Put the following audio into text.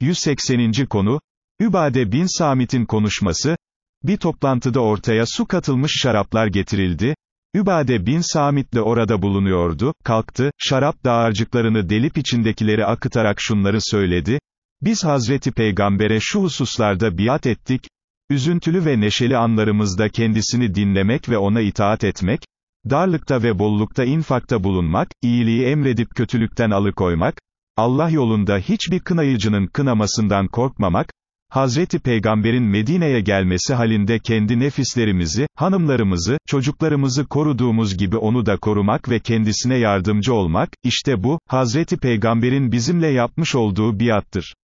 180. konu, Übade bin Samit'in konuşması, bir toplantıda ortaya su katılmış şaraplar getirildi, Übade bin Samit de orada bulunuyordu, kalktı, şarap dağarcıklarını delip içindekileri akıtarak şunları söyledi, biz Hazreti Peygamber'e şu hususlarda biat ettik, üzüntülü ve neşeli anlarımızda kendisini dinlemek ve ona itaat etmek, darlıkta ve bollukta infakta bulunmak, iyiliği emredip kötülükten alıkoymak, Allah yolunda hiçbir kınayıcının kınamasından korkmamak, Hazreti Peygamber'in Medine'ye gelmesi halinde kendi nefislerimizi, hanımlarımızı, çocuklarımızı koruduğumuz gibi onu da korumak ve kendisine yardımcı olmak, işte bu, Hazreti Peygamber'in bizimle yapmış olduğu biattır.